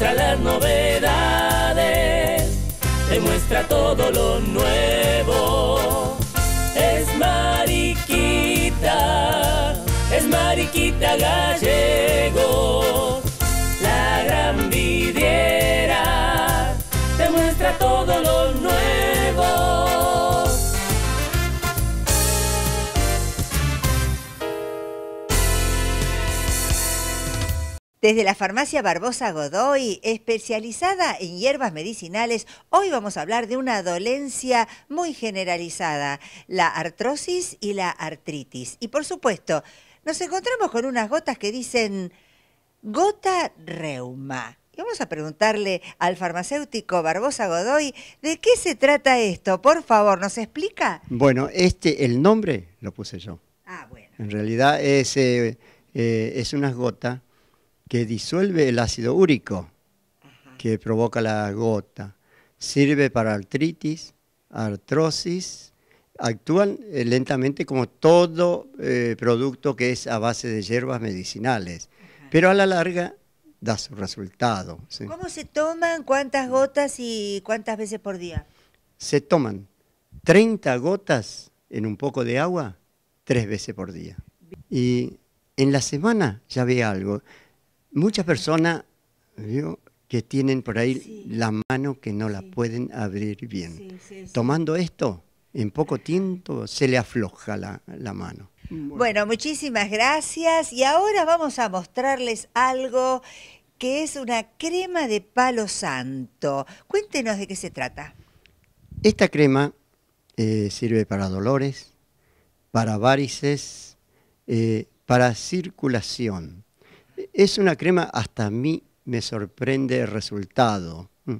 muestra las novedades, demuestra todo lo nuevo. Desde la farmacia Barbosa Godoy, especializada en hierbas medicinales, hoy vamos a hablar de una dolencia muy generalizada, la artrosis y la artritis. Y por supuesto, nos encontramos con unas gotas que dicen gota reuma. Y vamos a preguntarle al farmacéutico Barbosa Godoy de qué se trata esto. Por favor, ¿nos explica? Bueno, este, el nombre lo puse yo. Ah, bueno. En realidad es, eh, eh es unas gotas que disuelve el ácido úrico que provoca la gota. Sirve para artritis, artrosis. Actúan eh, lentamente como todo eh, producto que es a base de hierbas medicinales. Pero a la larga da su resultado. ¿Cómo se toman? ¿Cuántas gotas y cuántas veces por día? Se toman 30 gotas en un poco de agua tres veces por día. Y en la semana ya ve algo. Muchas personas que tienen por ahí la mano que no la pueden abrir bien. Tomando esto, en poco tiempo se le afloja la, mano. Bueno. muchísimas gracias. Y ahora vamos a mostrarles algo que es una crema de palo santo. Cuéntenos de qué se trata. Esta crema eh, sirve para dolores, para varices, eh, para circulación es una crema, hasta a mí me sorprende el resultado. Mm.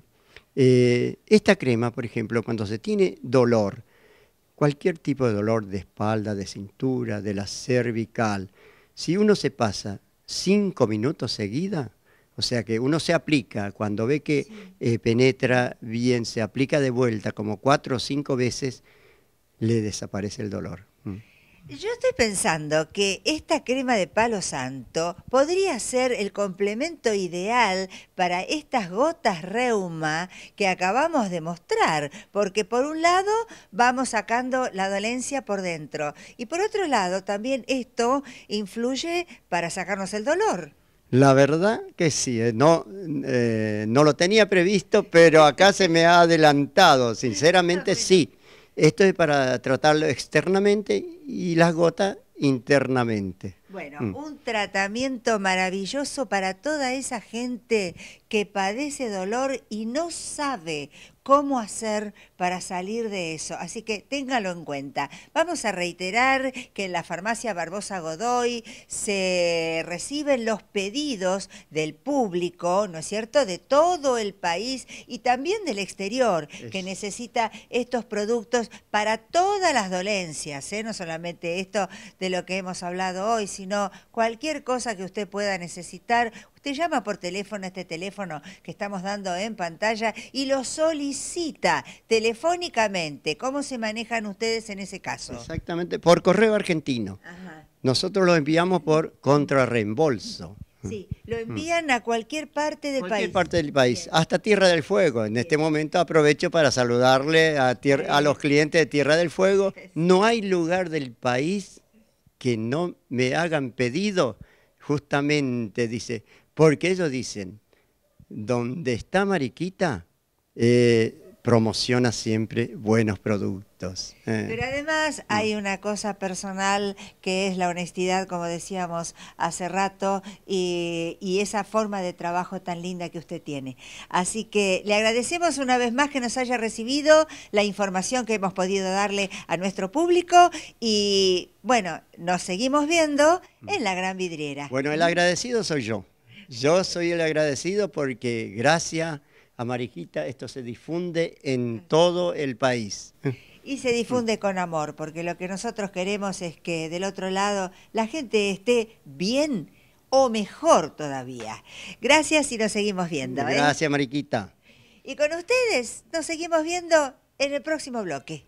Eh, esta crema, por ejemplo, cuando se tiene dolor, cualquier tipo de dolor de espalda, de cintura, de la cervical, si uno se pasa cinco minutos seguida, o sea que uno se aplica, cuando ve que eh, penetra bien, se aplica de vuelta como cuatro o cinco veces, le desaparece el dolor. Yo estoy pensando que esta crema de palo santo podría ser el complemento ideal para estas gotas reuma que acabamos de mostrar, porque por un lado vamos sacando la dolencia por dentro y por otro lado también esto influye para sacarnos el dolor. La verdad que sí, eh, no, eh, no lo tenía previsto, pero acá se me ha adelantado, sinceramente ah, sí. Esto es para tratarlo externamente y las gotas internamente. Bueno, mm. un tratamiento maravilloso para toda esa gente que padece dolor y no sabe cómo hacer para salir de eso. Así que téngalo en cuenta. Vamos a reiterar que en la farmacia Barbosa Godoy se reciben los pedidos del público, ¿no es cierto?, de todo el país y también del exterior, que necesita estos productos para todas las dolencias, ¿eh? no solamente esto de lo que hemos hablado hoy, sino cualquier cosa que usted pueda necesitar, usted llama por teléfono a este teléfono que estamos dando en pantalla y lo solicita telefónicamente. ¿Cómo se manejan ustedes en ese caso? Exactamente, por correo argentino. Ajá. Nosotros lo enviamos por contrarreembolso. Sí, mm. lo envían a cualquier parte del país. cualquier parte del país, hasta Tierra del Fuego. En este momento aprovecho para saludarle a, a los clientes de Tierra del Fuego. No hay lugar del país que no me hagan pedido, justamente dice, porque ellos dicen, donde está Mariquita, eh, promociona siempre buenos productos. Eh. Pero además hay una cosa personal que es la honestidad, como decíamos hace rato, y, y, esa forma de trabajo tan linda que usted tiene. Así que le agradecemos una vez más que nos haya recibido la información que hemos podido darle a nuestro público y bueno, nos seguimos viendo en la gran vidriera. Bueno, el agradecido soy yo. Yo soy el agradecido porque gracias Mariquita, esto se difunde en todo el país. Y se difunde con amor, porque lo que nosotros queremos es que del otro lado la gente esté bien o mejor todavía. Gracias y nos seguimos viendo. ¿eh? Gracias, Mariquita. Y con ustedes nos seguimos viendo en el próximo bloque.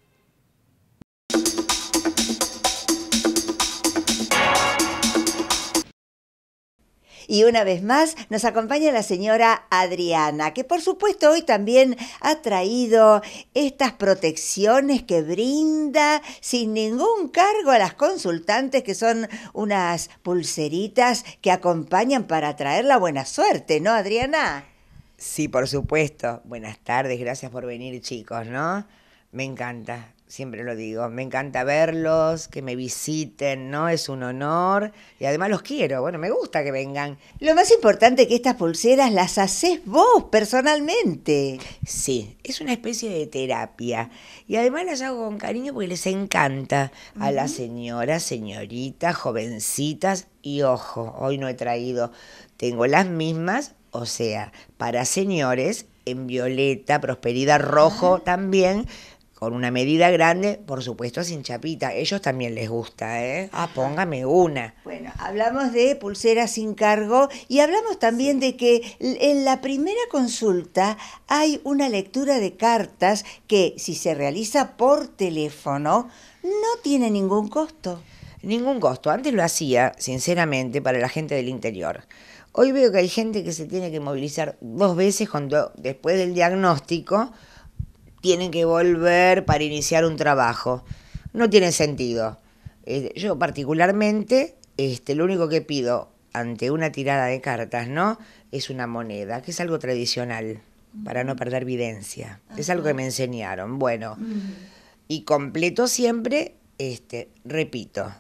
Y una vez más nos acompaña la señora Adriana, que por supuesto hoy también ha traído estas protecciones que brinda sin ningún cargo a las consultantes, que son unas pulseritas que acompañan para traer la buena suerte, ¿no, Adriana? Sí, por supuesto. Buenas tardes, gracias por venir, chicos, ¿no? Me encanta siempre lo digo, me encanta verlos, que me visiten, ¿no? Es un honor y además los quiero, bueno, me gusta que vengan. Lo más importante es que estas pulseras las haces vos personalmente. Sí, es una especie de terapia y además las hago con cariño porque les encanta a las señoras, señoritas, jovencitas y ojo, hoy no he traído, tengo las mismas, o sea, para señores en violeta, prosperidad rojo ah. también con una medida grande, por supuesto sin chapita. Ellos también les gusta, ¿eh? Ah, póngame una. Bueno, hablamos de pulseras sin cargo y hablamos también de que en la primera consulta hay una lectura de cartas que si se realiza por teléfono no tiene ningún costo. Ningún costo. Antes lo hacía, sinceramente, para la gente del interior. Hoy veo que hay gente que se tiene que movilizar dos veces cuando, después del diagnóstico tienen que volver para iniciar un trabajo. No tiene sentido. Eh, yo particularmente, este, lo único que pido ante una tirada de cartas, ¿no? Es una moneda, que es algo tradicional, para no perder evidencia. Es algo que me enseñaron. Bueno, y completo siempre, este, repito,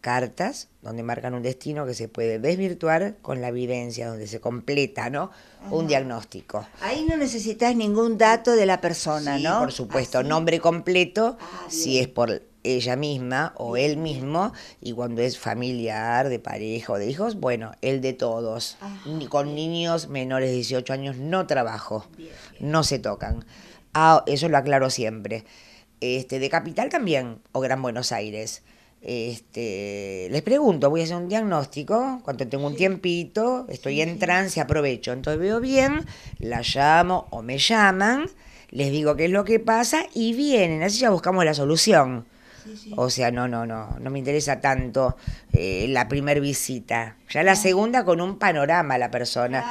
cartas donde marcan un destino que se puede desvirtuar con la vivencia donde se completa, ¿no? Un diagnóstico. Ahí no necesitas ningún dato de la persona, ¿no? Por supuesto, ah, nombre completo, ah, si es por ella misma o él mismo, y cuando es familiar, de pareja o de hijos, bueno, el de todos. Con niños menores de 18 años no trabajo, no se tocan. Ah, eso lo aclaro siempre. Este, de Capital también, o Gran Buenos Aires. Este, les pregunto, voy a hacer un diagnóstico, cuando tengo un tiempito, estoy en trance, aprovecho, entonces veo bien, la llamo o me llaman, les digo qué es lo que pasa y vienen, así ya buscamos la solución. O sea, no, no, no, no me interesa tanto eh, la primer visita. Ya la segunda con un panorama la persona.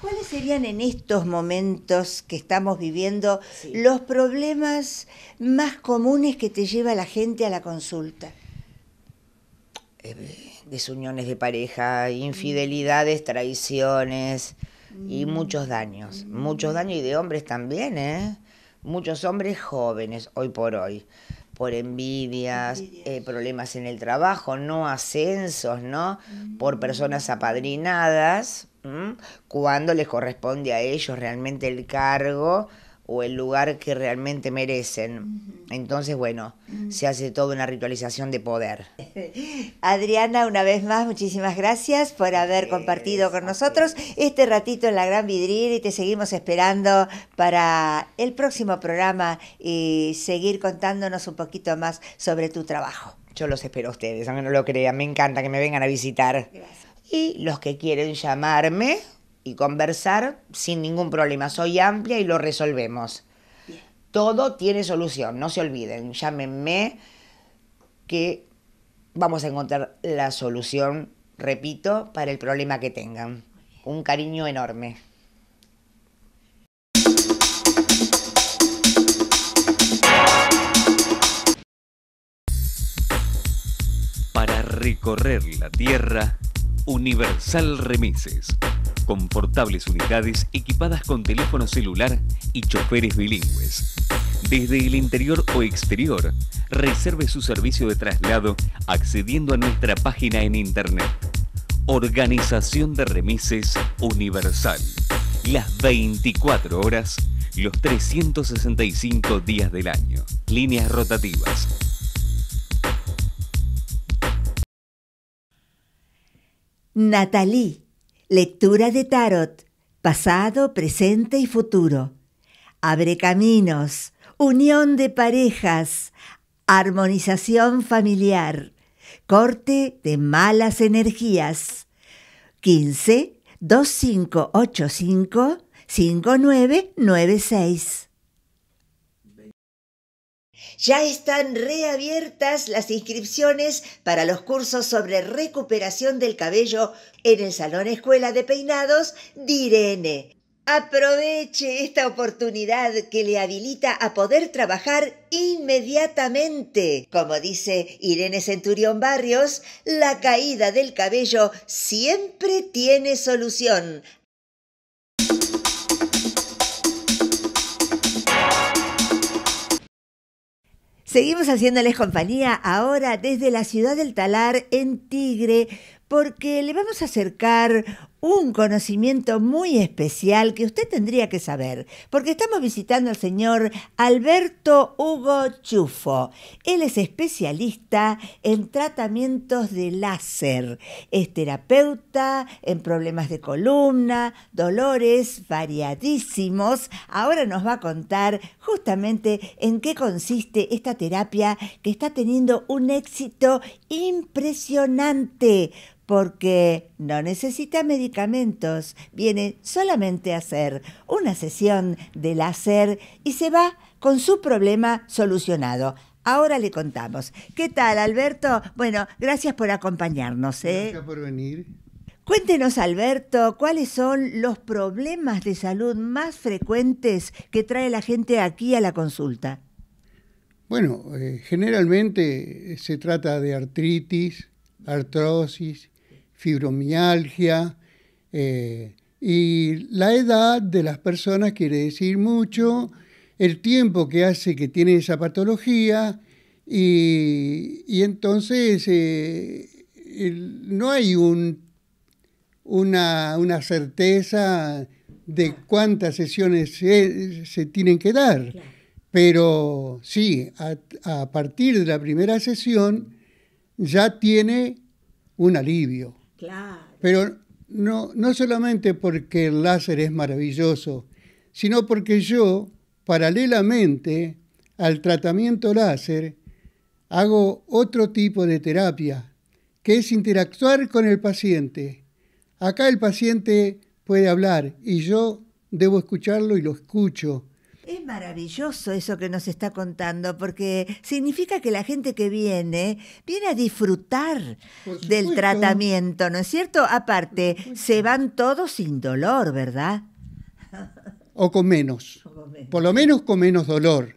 ¿Cuáles serían en estos momentos que estamos viviendo los problemas más comunes que te lleva la gente a la consulta? Eh, desuniones de pareja, infidelidades, traiciones y mm. muchos daños. Muchos mm. daños y de hombres también, ¿eh? Muchos hombres jóvenes hoy por hoy, por envidias, eh, problemas en el trabajo, no ascensos, ¿no? Por mm. personas apadrinadas, cuando les corresponde a ellos realmente el cargo o el lugar que realmente merecen. Entonces, bueno, se hace toda una ritualización de poder. Adriana, una vez más, muchísimas gracias por haber compartido con nosotros este ratito en la Gran Vidriera y te seguimos esperando para el próximo programa y seguir contándonos un poquito más sobre tu trabajo. Yo los espero a ustedes, aunque no lo crean, me encanta que me vengan a visitar. Y los que quieren llamarme, y conversar sin ningún problema. Soy amplia y lo resolvemos. Todo tiene solución, no se olviden. Llámenme que vamos a encontrar la solución, repito, para el problema que tengan. Un cariño enorme. Para recorrer la tierra, Universal Remises confortables unidades equipadas con teléfono celular y choferes bilingües. Desde el interior o exterior, reserve su servicio de traslado accediendo a nuestra página en internet. Organización de Remises Universal. Las 24 horas, los 365 días del año. Líneas rotativas. Natalie Lectura de tarot, pasado, presente y futuro. Abre caminos, unión de parejas, armonización familiar, corte de malas energías. 15 2585 5996 ya están reabiertas las inscripciones para los cursos sobre recuperación del cabello en el Salón Escuela de Peinados Irene. Aproveche esta oportunidad que le habilita a poder trabajar inmediatamente. Como dice Irene Centurión Barrios, la caída del cabello siempre tiene solución. Seguimos haciéndoles compañía ahora desde la ciudad del Talar en Tigre porque le vamos a acercar un conocimiento muy especial que usted tendría que saber, porque estamos visitando al señor Alberto Hugo Chufo. Él es especialista en tratamientos de láser, es terapeuta en problemas de columna, dolores variadísimos. Ahora nos va a contar justamente en qué consiste esta terapia que está teniendo un éxito impresionante porque no necesita medicamentos, viene solamente a hacer una sesión de láser y se va con su problema solucionado. Ahora le contamos. ¿Qué tal, Alberto? Bueno, gracias por acompañarnos. ¿eh? Gracias por venir. Cuéntenos, Alberto, cuáles son los problemas de salud más frecuentes que trae la gente aquí a la consulta. Bueno, eh, generalmente se trata de artritis, artrosis, fibromialgia. Eh, y la edad de las personas quiere decir mucho, el tiempo que hace que tienen esa patología y, entonces eh, no hay un, una, certeza de cuántas sesiones se, tienen que dar. Pero sí, a, partir de la primera sesión ya tiene un alivio. Pero no, no solamente porque el láser es maravilloso, sino porque yo, paralelamente al tratamiento láser, hago otro tipo de terapia, que es interactuar con el paciente. Acá el paciente puede hablar y yo debo escucharlo y lo escucho. Es maravilloso eso que nos está contando, porque significa que la gente que viene viene a disfrutar del tratamiento, ¿no es cierto? Aparte, se van todos sin dolor, ¿verdad? O con menos. Por lo menos con menos dolor.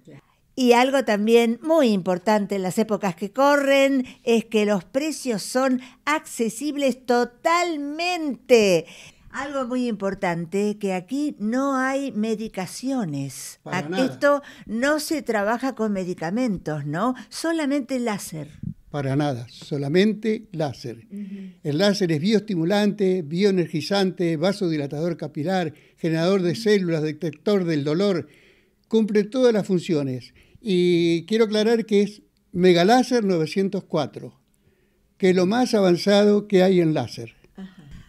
Y algo también muy importante en las épocas que corren es que los precios son accesibles totalmente. Algo muy importante, que aquí no hay medicaciones. Esto no se trabaja con medicamentos, ¿no? Solamente láser. Para nada, solamente láser. El láser es bioestimulante, bioenergizante, vasodilatador capilar, generador de células, detector del dolor, cumple todas las funciones. Y quiero aclarar que es Megaláser 904, que es lo más avanzado que hay en láser.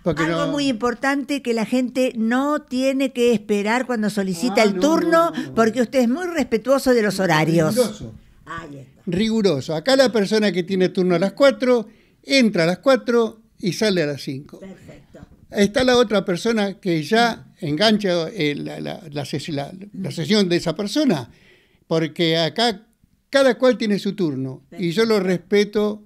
Algo muy importante que la gente no tiene que esperar cuando solicita ah, el turno, porque usted es muy respetuoso de los horarios. Riguroso. Riguroso. Acá la persona que tiene turno a las 4, entra a las 4 y sale a las 5. Perfecto. Está la otra persona que ya engancha eh, la, sesión de esa persona, porque acá cada cual tiene su turno y yo lo respeto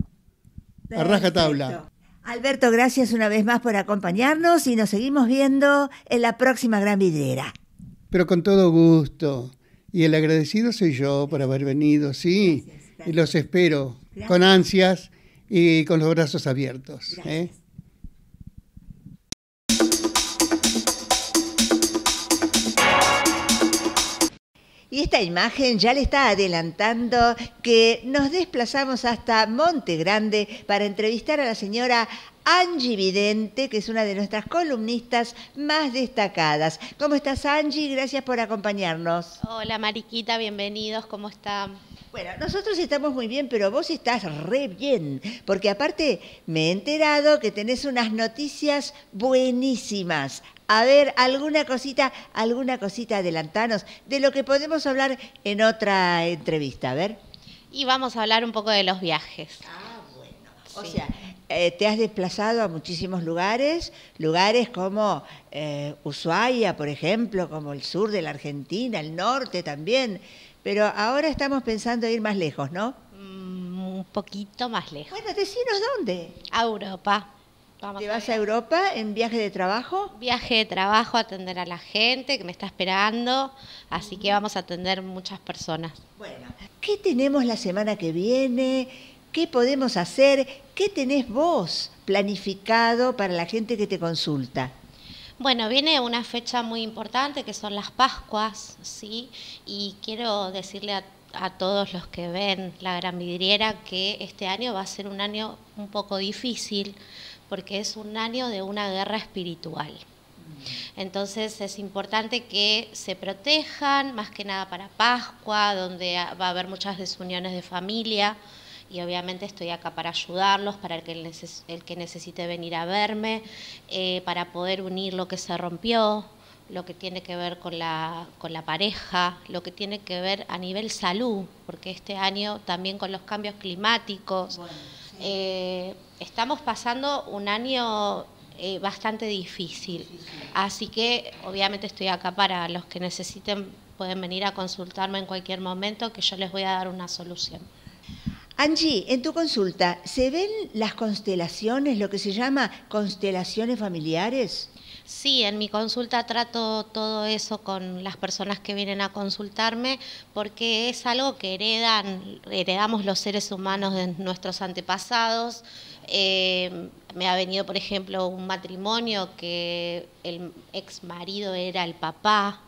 a rajatabla. Alberto, gracias una vez más por acompañarnos y nos seguimos viendo en la próxima gran vidriera. Pero con todo gusto. Y el agradecido soy yo por haber venido, sí. Y los espero con ansias y con los brazos abiertos. Y esta imagen ya le está adelantando que nos desplazamos hasta Monte Grande para entrevistar a la señora Angie Vidente, que es una de nuestras columnistas más destacadas. ¿Cómo estás, Angie? Gracias por acompañarnos. Hola, Mariquita, bienvenidos. ¿Cómo está? Bueno, nosotros estamos muy bien, pero vos estás re bien, porque aparte me he enterado que tenés unas noticias buenísimas. A ver, alguna cosita, alguna cosita adelantanos de lo que podemos hablar en otra entrevista, a ver. Y vamos a hablar un poco de los viajes. Ah, bueno. O sea, eh, te has desplazado a muchísimos lugares, lugares como eh, Ushuaia, por ejemplo, como el sur de la Argentina, el norte también, pero ahora estamos pensando ir más lejos, ¿no? Mm, un poquito más lejos. Bueno, decinos dónde. A Europa. ¿Te vas a, Europa en viaje de trabajo? Viaje de trabajo, atender a la gente que me está esperando, así que vamos a atender muchas personas. Bueno, ¿qué tenemos la semana que viene? ¿Qué podemos hacer? ¿Qué tenés vos planificado para la gente que te consulta? Bueno, viene una fecha muy importante que son las Pascuas, ¿sí? Y quiero decirle a todos los que ven la gran vidriera que este año va a ser un año un poco difícil porque es un año de una guerra espiritual. Entonces es importante que se protejan, más que nada para Pascua, donde va a haber muchas desuniones de familia y obviamente estoy acá para ayudarlos, para el que, el que necesite venir a verme, eh, para poder unir lo que se rompió, lo que tiene que ver con la, con la pareja, lo que tiene que ver a nivel salud, porque este año también con los cambios climáticos. Eh, estamos pasando un año eh, bastante difícil, así que obviamente estoy acá para los que necesiten pueden venir a consultarme en cualquier momento que yo les voy a dar una solución. Angie, en tu consulta, ¿se ven las constelaciones, lo que se llama constelaciones familiares? Sí, en mi consulta trato todo eso con las personas que vienen a consultarme porque es algo que heredan, heredamos los seres humanos de nuestros antepasados. Eh, me ha venido, por ejemplo, un matrimonio que el ex marido era el papá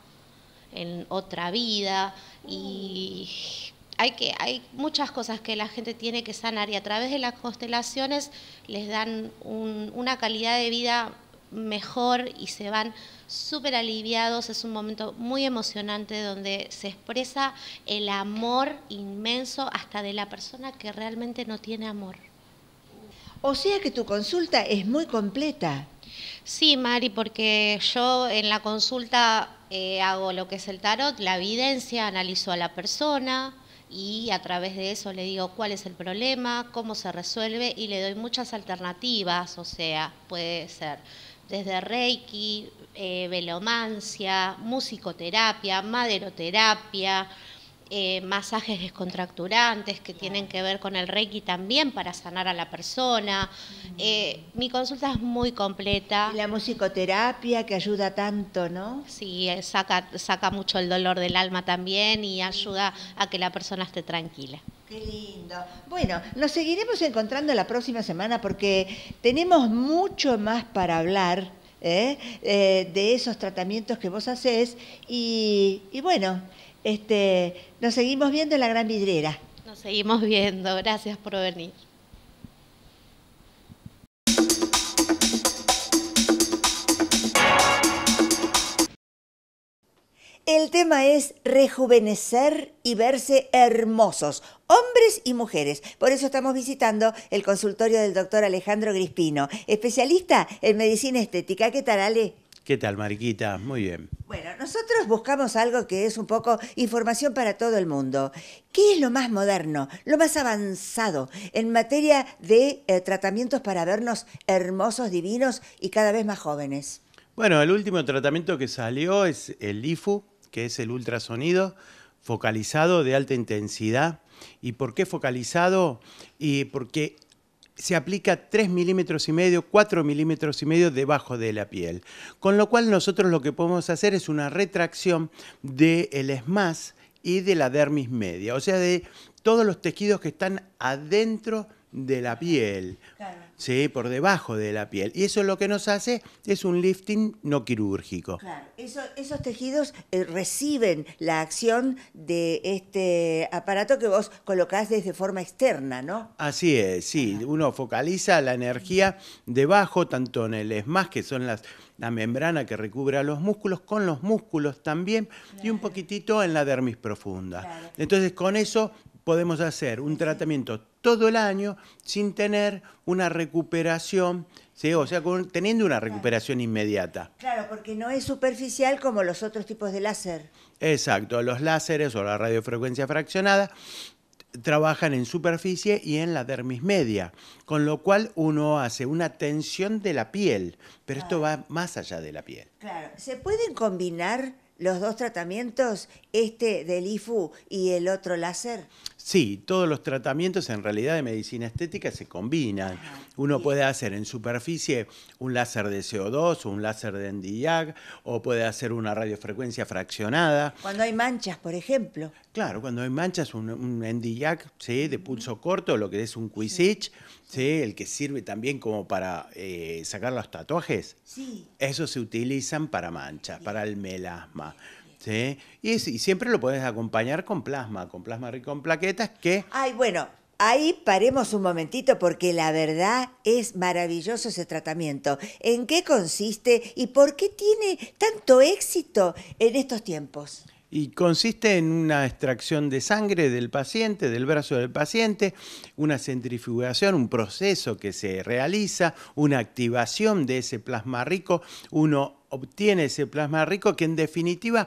en otra vida y hay, que, hay muchas cosas que la gente tiene que sanar y a través de las constelaciones les dan una calidad de vida mejor y se van súper aliviados. Es un momento muy emocionante donde se expresa el amor inmenso hasta de la persona que realmente no tiene amor. O sea que tu consulta es muy completa. Sí, Mari, porque yo en la consulta eh, hago lo que es el tarot, la evidencia, analizo a la persona, y a través de eso le digo cuál es el problema, cómo se resuelve y le doy muchas alternativas, o sea, puede ser desde Reiki, eh, velomancia, musicoterapia, maderoterapia, eh, masajes descontracturantes que tienen que ver con el reiki también para sanar a la persona. Eh, mi consulta es muy completa. la musicoterapia que ayuda tanto, ¿no? Sí, eh, saca, saca mucho el dolor del alma también y ayuda a que la persona esté tranquila. Qué lindo. Bueno, nos seguiremos encontrando la próxima semana porque tenemos mucho más para hablar. de esos tratamientos que vos haces y, y bueno, este, nos seguimos viendo en la Gran Vidriera. Nos seguimos viendo. Gracias por venir. El tema es rejuvenecer y verse hermosos, hombres y mujeres. Por eso estamos visitando el consultorio del doctor Alejandro Grispino, especialista en medicina estética. ¿Qué tal, Ale? ¿Qué tal, Mariquita? Muy bien. Bueno, nosotros buscamos algo que es un poco información para todo el mundo. ¿Qué es lo más moderno, lo más avanzado en materia de eh, tratamientos para vernos hermosos, divinos y cada vez más jóvenes? Bueno, el último tratamiento que salió es el lifu, que es el ultrasonido focalizado de alta intensidad. ¿Y por qué focalizado? Y porque se aplica 3 milímetros y medio, 4 milímetros y medio debajo de la piel. Con lo cual nosotros lo que podemos hacer es una retracción del el esmas y de la dermis media, o sea, de todos los tejidos que están adentro de la piel, ¿sí? por debajo de la piel. Y eso lo que nos hace es un lifting no quirúrgico. Claro. esos tejidos eh, reciben la acción de este aparato que vos colocás desde forma externa, ¿no? Así es, sí. Uno focaliza la energía debajo, tanto en el esmas, que son las la membrana que recubre los músculos, con los músculos también, y un poquitito en la dermis profunda. Entonces, con eso podemos hacer un tratamiento todo el año sin tener una recuperación, o sea, teniendo una recuperación inmediata. Claro, porque no es superficial como los otros tipos de láser. Exacto, los láseres o la radiofrecuencia fraccionada trabajan en superficie y en la dermis media, con lo cual uno hace una tensión de la piel, pero esto va más allá de la piel. Claro, ¿se pueden combinar los dos tratamientos, este del IFU y el otro láser? Sí, todos los tratamientos en realidad de medicina estética se combinan. Uno puede hacer en superficie un láser de CO2, o un láser de NDIAG, o puede hacer una radiofrecuencia fraccionada. Cuando hay manchas, por ejemplo. Claro, cuando hay manchas, un, un ¿sí? de pulso corto, lo que es un Quisich, el que sirve también como para eh, sacar los tatuajes. Sí. Eso se utilizan para manchas, para el melasma. ¿sí? Y, siempre lo puedes acompañar con plasma, con plasma rico en plaquetas que... Ay, bueno, Ahí paremos un momentito porque la verdad es maravilloso ese tratamiento. ¿En qué consiste y por qué tiene tanto éxito en estos tiempos? y consiste en una extracción de sangre del paciente, del brazo del paciente, una centrifugación, un proceso que se realiza, una activación de ese plasma rico, uno obtiene ese plasma rico que en definitiva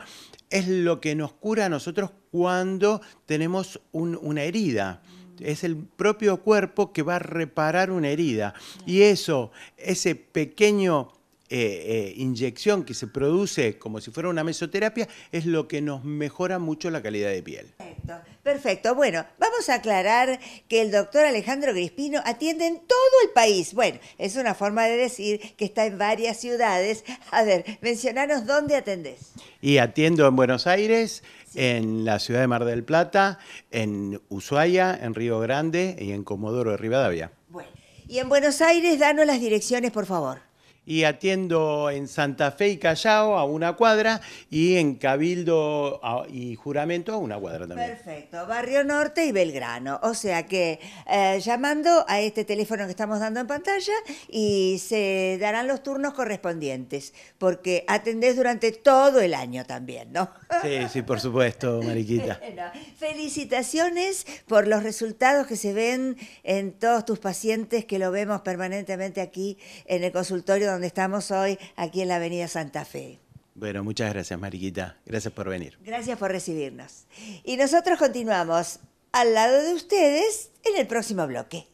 es lo que nos cura a nosotros cuando tenemos una herida. Es el propio cuerpo que va a reparar una herida. Y eso, ese pequeño eh, eh, inyección que se produce como si fuera una mesoterapia es lo que nos mejora mucho la calidad de piel. Perfecto, perfecto. Bueno, vamos a aclarar que el doctor Alejandro Crispino atiende en todo el país. Bueno, es una forma de decir que está en varias ciudades. A ver, mencionanos dónde atendés. Y atiendo en Buenos Aires, en la ciudad de Mar del Plata, en Ushuaia, en Río Grande y en Comodoro de Rivadavia. Bueno, y en Buenos Aires, danos las direcciones, por favor y atiendo en Santa Fe y Callao a una cuadra y en Cabildo y Juramento a una cuadra también. Perfecto, Barrio Norte y Belgrano. O sea que eh, llamando a este teléfono que estamos dando en pantalla y se darán los turnos correspondientes, porque atendés durante todo el año también, ¿no? Sí, sí, por supuesto, Mariquita. felicitaciones por los resultados que se ven en todos tus pacientes que lo vemos permanentemente aquí en el consultorio donde estamos hoy, aquí en la Avenida Santa Fe. Bueno, muchas gracias, Mariquita. Gracias por venir. Gracias por recibirnos. Y nosotros continuamos al lado de ustedes en el próximo bloque.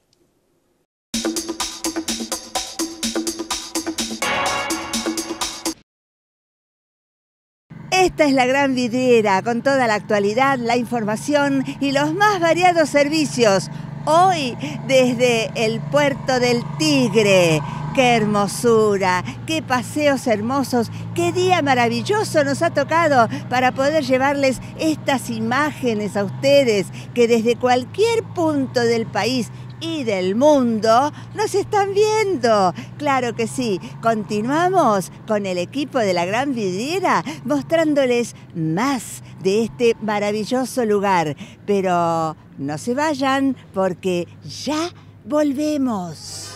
Esta es la gran vidriera, con toda la actualidad, la información y los más variados servicios hoy desde el puerto del Tigre. ¡Qué hermosura! ¡Qué paseos hermosos! ¡Qué día maravilloso nos ha tocado para poder llevarles estas imágenes a ustedes que desde cualquier punto del país y del mundo nos están viendo. Claro que sí, continuamos con el equipo de la Gran Vidriera mostrándoles más de este maravilloso lugar. Pero no se vayan porque ya volvemos.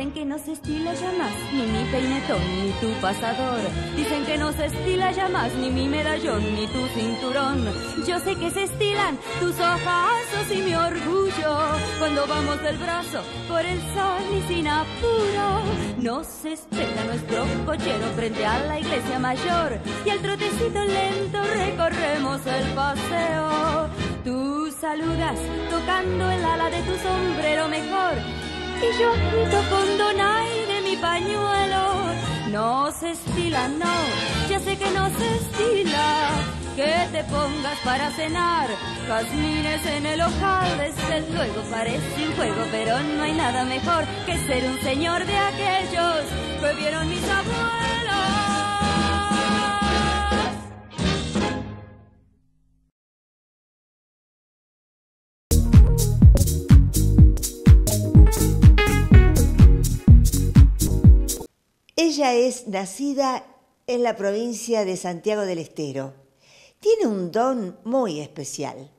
Dicen que no se estila ya más, ni mi peinetón, ni tu pasador. Dicen que no se estila ya más, ni mi medallón, ni tu cinturón. Yo sé que se estilan tus ojazos y mi orgullo. Cuando vamos del brazo por el sol y sin apuro, nos estela nuestro cochero frente a la iglesia mayor. Y al trotecito lento recorremos el paseo. Tú saludas tocando el ala de tu sombrero mejor y yo agito con donaire mi pañuelo. No se estila, no, ya sé que no se estila. Que te pongas para cenar, jazmines en el ojal. Desde luego parece un juego, pero no hay nada mejor que ser un señor de aquellos que vieron mis abuelos. Ella es nacida en la provincia de Santiago del Estero. Tiene un don muy especial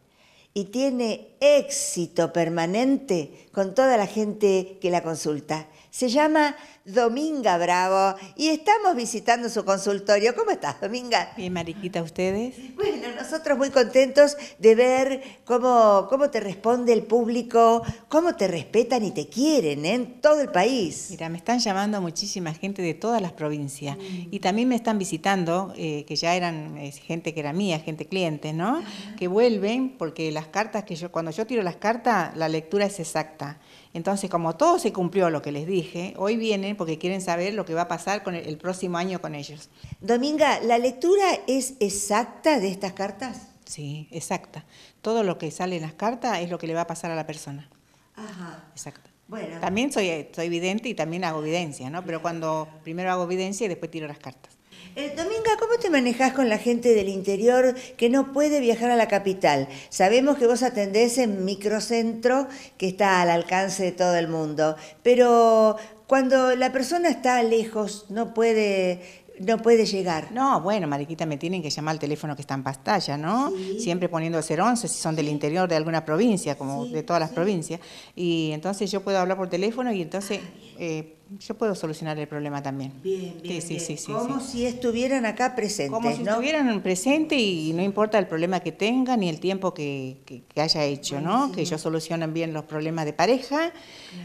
y tiene éxito permanente con toda la gente que la consulta. Se llama Dominga Bravo y estamos visitando su consultorio. ¿Cómo estás, Dominga? Bien, Mariquita, ¿ustedes? Bueno, nosotros muy contentos de ver cómo, te responde el público, cómo te respetan y te quieren en todo el país. Mira, me están llamando muchísima gente de todas las provincias y también me están visitando, eh, que ya eran eh, gente que era mía, gente cliente, ¿no? Que vuelven porque las cartas que yo, cuando yo tiro las cartas, la lectura es exacta. Entonces, como todo se cumplió lo que les dije, hoy vienen porque quieren saber lo que va a pasar con el, próximo año con ellos. Dominga, ¿la lectura es exacta de estas cartas? Sí, exacta. Todo lo que sale en las cartas es lo que le va a pasar a la persona. Ajá. Exacto. Bueno. También soy, soy vidente y también hago evidencia, ¿no? Pero cuando primero hago evidencia y después tiro las cartas. Eh, Dominga, ¿cómo te manejas con la gente del interior que no puede viajar a la capital? Sabemos que vos atendés en microcentro que está al alcance de todo el mundo, pero cuando la persona está lejos, no puede no puede llegar. No, bueno, Mariquita, me tienen que llamar al teléfono que está en pantalla, ¿no? Siempre poniendo ser 011 si son del interior de alguna provincia, como de todas las provincias. Y entonces yo puedo hablar por teléfono y entonces ah, yo puedo solucionar el problema también. Bien, bien. Como si estuvieran acá presentes. Como si estuvieran presente y no importa el problema que tengan ni el tiempo que, haya hecho, ¿no? Que ellos solucionan bien los problemas de pareja,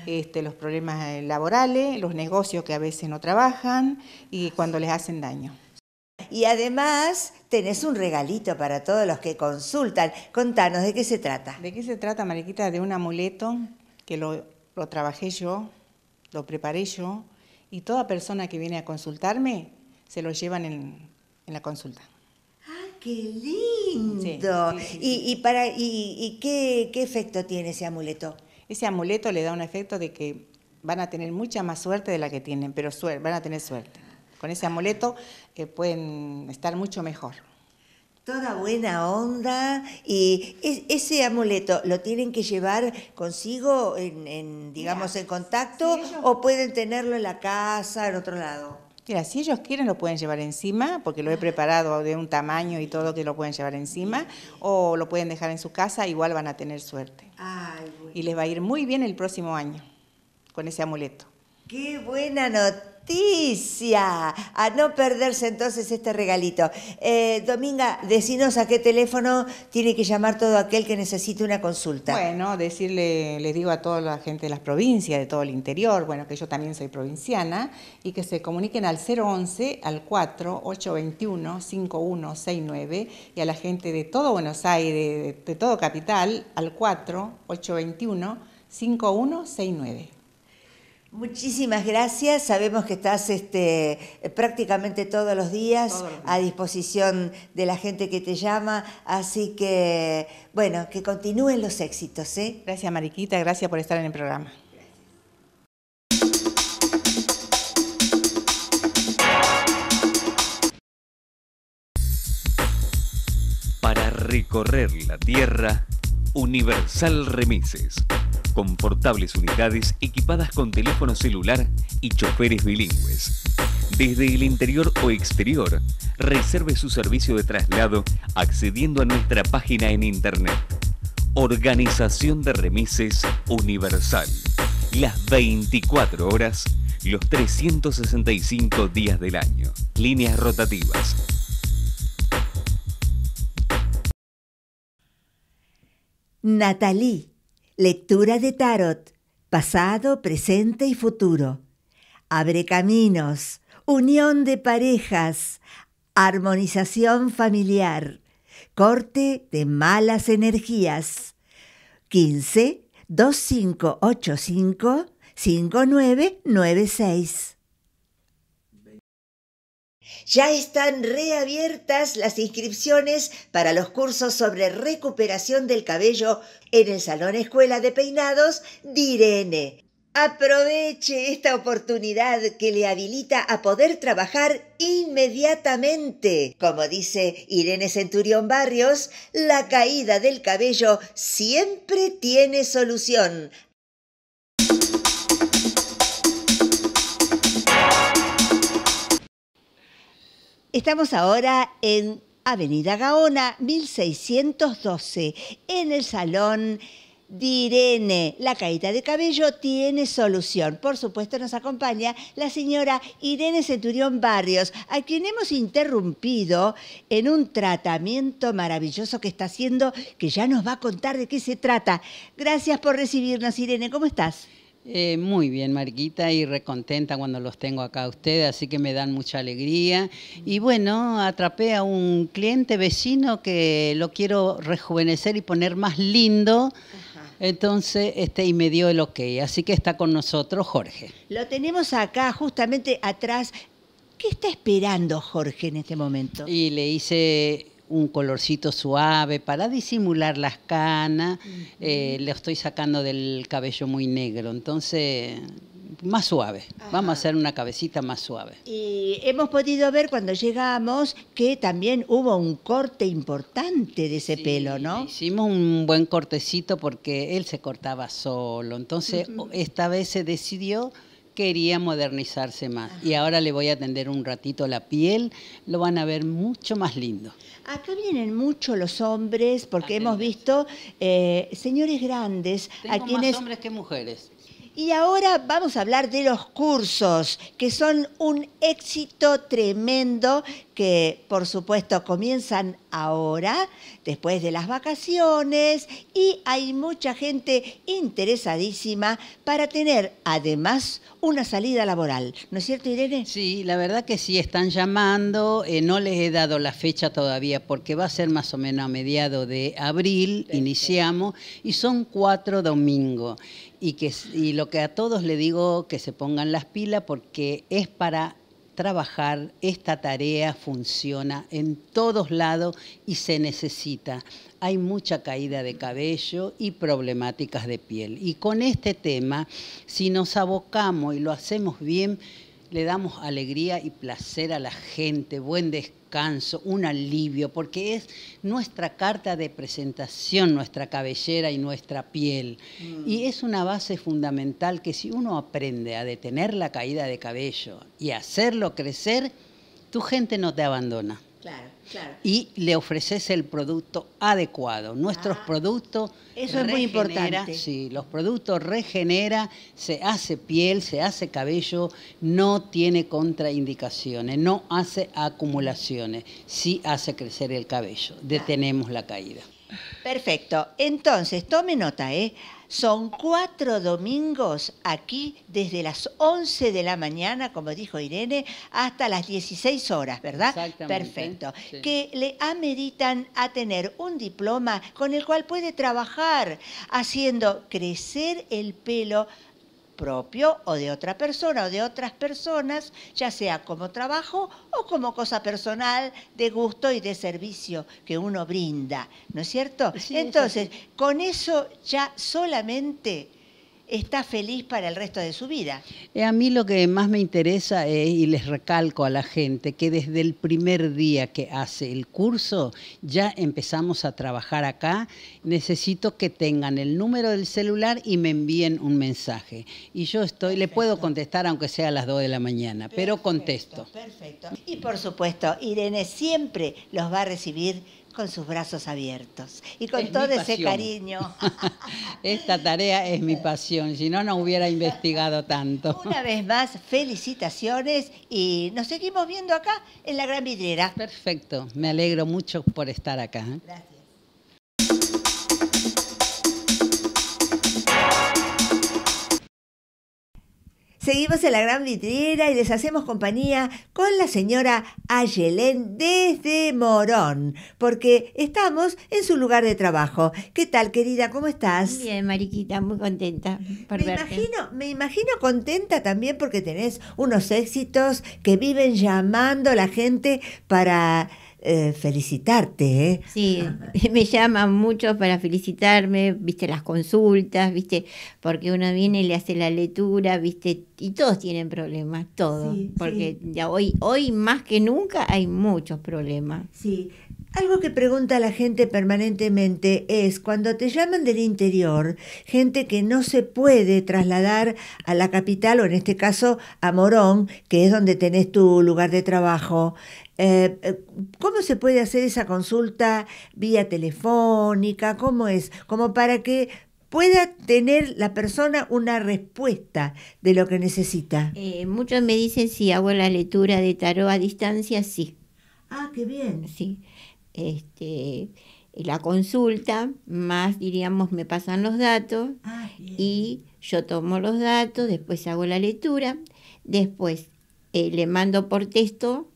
este, los problemas eh, laborales, los negocios que a veces no trabajan y cuando les hacen daño. Y además tenés un regalito para todos los que consultan. Contanos, ¿de qué se trata? ¿De qué se trata, Mariquita? De un amuleto que lo trabajé yo lo preparé yo y toda persona que viene a consultarme se lo llevan en, la consulta. ¡Ah, qué lindo! ¿Y, para, qué, efecto tiene ese amuleto? Ese amuleto le da un efecto de que van a tener mucha más suerte de la que tienen, pero van a tener suerte. Con ese amuleto eh, pueden estar mucho mejor toda buena onda y ese amuleto lo tienen que llevar consigo en, digamos en contacto o pueden tenerlo en la casa en otro lado Mira, si ellos quieren lo pueden llevar encima, porque lo he preparado de un tamaño y todo que lo pueden llevar encima, o lo pueden dejar en su casa, igual van a tener suerte. Ay, Y les va a ir muy bien el próximo año con ese amuleto. Qué buena noticia justicia. A no perderse entonces este regalito. Eh, Dominga, decinos a qué teléfono tiene que llamar todo aquel que necesite una consulta. Bueno, decirle, les digo a toda la gente de las provincias, de todo el interior, bueno, que yo también soy provinciana, y que se comuniquen al 011 al 4821 5169 y a la gente de todo Buenos Aires, de todo Capital, al 4821 5169. Muchísimas gracias. Sabemos que estás este, prácticamente todos los, días a disposición de la gente que te llama. Así que, bueno, que continúen los éxitos. ¿eh? Gracias, Mariquita. Gracias por estar en el programa. Para recorrer la tierra, Universal Remises confortables unidades equipadas con teléfono celular y choferes bilingües. Desde el interior o exterior, reserve su servicio de traslado accediendo a nuestra página en internet. Organización de Remises Universal. Las 24 horas, los 365 días del año. Líneas rotativas. Natalie Lectura de tarot, pasado, presente y futuro. Abre caminos, unión de parejas, armonización familiar, corte de malas energías. 15 2585 5996 ya están reabiertas las inscripciones para los cursos sobre recuperación del cabello en el Salón Escuela de Peinados Irene. Aproveche esta oportunidad que le habilita a poder trabajar inmediatamente. Como dice Irene Centurión Barrios, la caída del cabello siempre tiene solución. Estamos ahora en Avenida Gaona, 1612, en el Salón de Irene. La caída de cabello tiene solución. Por supuesto, nos acompaña la señora Irene Centurión Barrios, a quien hemos interrumpido en un tratamiento maravilloso que está haciendo, que ya nos va a contar de qué se trata. Gracias por recibirnos, Irene. ¿Cómo estás? Eh, muy bien, Marquita, y recontenta cuando los tengo acá a ustedes, así que me dan mucha alegría. Y bueno, atrapé a un cliente vecino que lo quiero rejuvenecer y poner más lindo. Entonces, este, y me dio el ok. Así que está con nosotros Jorge. Lo tenemos acá, justamente atrás. ¿Qué está esperando Jorge en este momento? Y le hice un colorcito suave para disimular las canas. Eh, le estoy sacando del cabello muy negro, entonces más suave. Vamos a hacer una cabecita más suave. Y hemos podido ver cuando llegamos que también hubo un corte importante de ese pelo, ¿no? Hicimos un buen cortecito porque él se cortaba solo. Entonces, esta vez se decidió quería modernizarse más. Y ahora le voy a tender un ratito la piel, lo van a ver mucho más lindo. Acá vienen mucho los hombres, porque hemos visto eh, señores grandes. a quienes... más hombres que mujeres. Y ahora vamos a hablar de los cursos, que son un éxito tremendo, que por supuesto comienzan ahora, después de las vacaciones, y hay mucha gente interesadísima para tener además una salida laboral. ¿No es cierto, Irene? Sí, la verdad que sí, están llamando, eh, no les he dado la fecha todavía, porque va a ser más o menos a mediados de abril, iniciamos, y son cuatro domingos y, que, y lo que a todos le digo, que se pongan las pilas porque es para trabajar, esta tarea funciona en todos lados y se necesita. Hay mucha caída de cabello y problemáticas de piel. Y con este tema, si nos abocamos y lo hacemos bien, le damos alegría y placer a la gente, buen descanso, un alivio, porque es nuestra carta de presentación, nuestra cabellera y nuestra piel. Mm. Y es una base fundamental que si uno aprende a detener la caída de cabello y hacerlo crecer, tu gente no te abandona y le ofreces el producto adecuado. Nuestros ah, productos... Eso es muy importante. Sí, los productos regenera, se hace piel, se hace cabello, no tiene contraindicaciones, no hace acumulaciones, sí hace crecer el cabello, detenemos la caída. Perfecto. Entonces, tome nota, ¿eh? Son cuatro domingos aquí desde las 11 de la mañana, como dijo Irene, hasta las 16 horas, ¿verdad? Exactamente. Perfecto. Que le ameritan a tener un diploma con el cual puede trabajar haciendo crecer el pelo propio o de otra persona o de otras personas, ya sea como trabajo o como cosa personal de gusto y de servicio que uno brinda, ¿no es cierto? Entonces, con eso ya solamente está feliz para el resto de su vida. Eh, a mí lo que más me interesa es, y les recalco a la gente, que desde el primer día que hace el curso ya empezamos a trabajar acá. Necesito que tengan el número del celular y me envíen un mensaje. Y yo estoy, le puedo contestar aunque sea a las 2 de la mañana, pero contesto. Perfecto. Y por supuesto, Irene siempre los va a recibir con sus brazos abiertos y con todo ese cariño. Esta tarea es mi pasión, si no, no hubiera investigado tanto. Una vez más, felicitaciones y nos seguimos viendo acá en la Gran Vidriera. Perfecto, me alegro mucho por estar acá. ¿eh? Gracias. Seguimos en la gran vidriera y les hacemos compañía con la señora Ayelén desde Morón, porque estamos en su lugar de trabajo. ¿Qué tal, querida? ¿Cómo estás? Bien, Mariquita, muy contenta por me Imagino, me imagino contenta también porque tenés unos éxitos que viven llamando a la gente para eh, felicitarte. ¿eh? Sí, me llaman muchos para felicitarme, viste las consultas, viste, porque uno viene y le hace la lectura, viste, y todos tienen problemas, todos, porque ya hoy, hoy más que nunca hay muchos problemas. Sí, algo que pregunta la gente permanentemente es, cuando te llaman del interior, gente que no se puede trasladar a la capital o en este caso a Morón, que es donde tenés tu lugar de trabajo, eh, eh, ¿cómo se puede hacer esa consulta vía telefónica? ¿Cómo es? Como para que pueda tener la persona una respuesta de lo que necesita. Eh, muchos me dicen si hago la lectura de tarot a distancia, sí. Ah, qué bien. Sí este, la consulta, más diríamos me pasan los datos ah, y yo tomo los datos, después hago la lectura, después eh, le mando por texto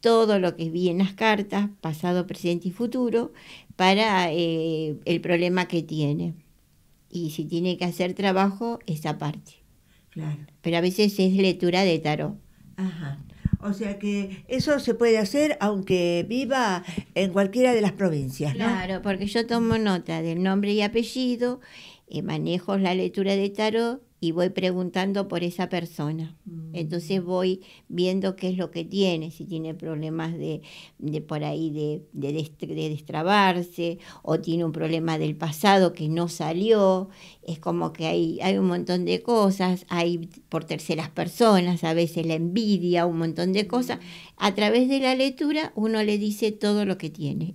todo lo que vi en las cartas, pasado, presente y futuro, para eh, el problema que tiene. Y si tiene que hacer trabajo, esa parte. Pero a veces es lectura de tarot. Ajá. O sea que eso se puede hacer aunque viva en cualquiera de las provincias. ¿no? Claro, porque yo tomo nota del nombre y apellido, eh, manejo la lectura de tarot y voy preguntando por esa persona. Entonces mm. voy viendo qué es lo que tiene, si tiene problemas de, por ahí de, de, destrabarse o tiene un problema del pasado que no salió. Es como que hay, hay un montón de cosas, hay por terceras personas, a veces la envidia, un montón de cosas. Mm. A través de la lectura uno le dice todo lo que tiene.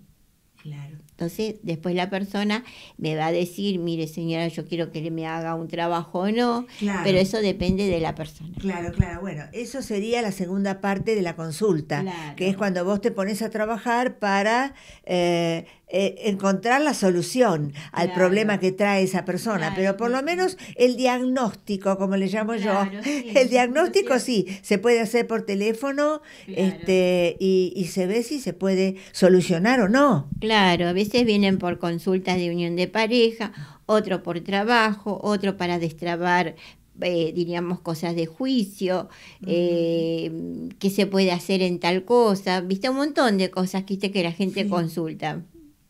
Claro. Entonces, después la persona me va a decir, mire señora, yo quiero que me haga un trabajo o no, pero eso depende de la persona. Claro, claro. Bueno, eso sería la segunda parte de la consulta, que es cuando vos te pones a trabajar para... Eh, eh, encontrar la solución al problema que trae esa persona, pero por lo menos el diagnóstico, como le llamo yo, el diagnóstico sí. se puede hacer por teléfono este, y, y, se ve si se puede solucionar o no. Claro, a veces vienen por consultas de unión de pareja, otro por trabajo, otro para destrabar. Eh, diríamos cosas de juicio, eh, qué se puede hacer en tal cosa, viste un montón de cosas que la gente consulta.